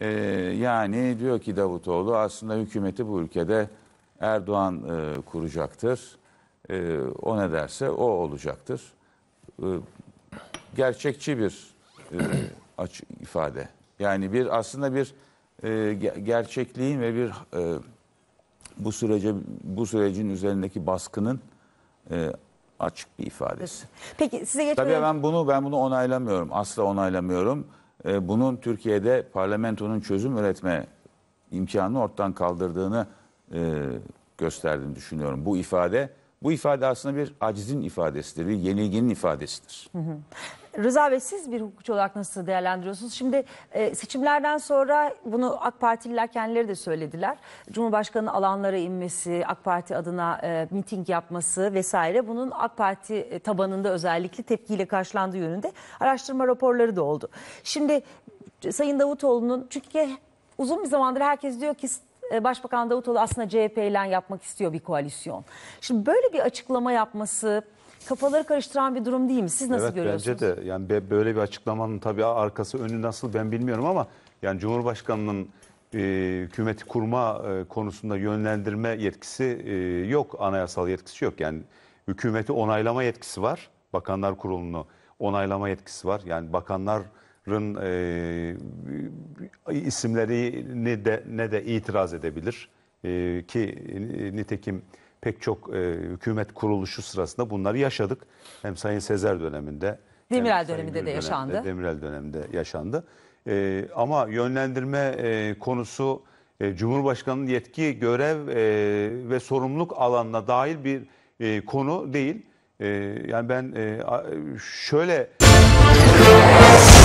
E, yani diyor ki Davutoğlu aslında hükümeti bu ülkede Erdoğan e, kuracaktır. E, o ne derse o olacaktır. E, gerçekçi bir e, aç, ifade. Yani bir aslında bir e, gerçekliğin ve bir e, bu sürece bu sürecin üzerindeki baskının e, açık bir ifadesi. Peki size geçmeden... Tabii ben bunu ben bunu onaylamıyorum. Asla onaylamıyorum. E, bunun Türkiye'de parlamentonun çözüm üretme imkanını ortadan kaldırdığını e, gösterdiğini düşünüyorum. Bu ifade bu ifade aslında bir acizin ifadesidir, bir yenilginin ifadesidir. Hı hı. Rıza Bey siz bir hukukçu olarak nasıl değerlendiriyorsunuz? Şimdi e, seçimlerden sonra bunu AK Partililer kendileri de söylediler. Cumhurbaşkanı'nın alanlara inmesi, AK Parti adına e, miting yapması vesaire bunun AK Parti e, tabanında özellikle tepkiyle karşılandığı yönünde araştırma raporları da oldu. Şimdi Sayın Davutoğlu'nun çünkü uzun bir zamandır herkes diyor ki ee, Başbakan Davutoğlu aslında CHP ile yapmak istiyor bir koalisyon. Şimdi böyle bir açıklama yapması kafaları karıştıran bir durum değil mi? Siz nasıl evet, görüyorsunuz? Bence de yani böyle bir açıklamanın tabii arkası önü nasıl ben bilmiyorum ama yani Cumhurbaşkanı'nın e, hükümeti kurma e, konusunda yönlendirme yetkisi e, yok. Anayasal yetkisi yok. Yani hükümeti onaylama yetkisi var. Bakanlar Kurulu'nu onaylama yetkisi var. Yani bakanlar Rın e, isimlerini de ne de itiraz edebilir e, ki e, nitekim pek çok e, hükümet kuruluşu sırasında bunları yaşadık. Hem Sayın Sezer döneminde, Demirel hem döneminde Sayın de yaşandı. Döneminde, Demirel döneminde yaşandı. E, ama yönlendirme e, konusu e, Cumhurbaşkanı'nın yetki, görev e, ve sorumluluk alanına dahil bir e, konu değil. E, yani ben e, şöyle.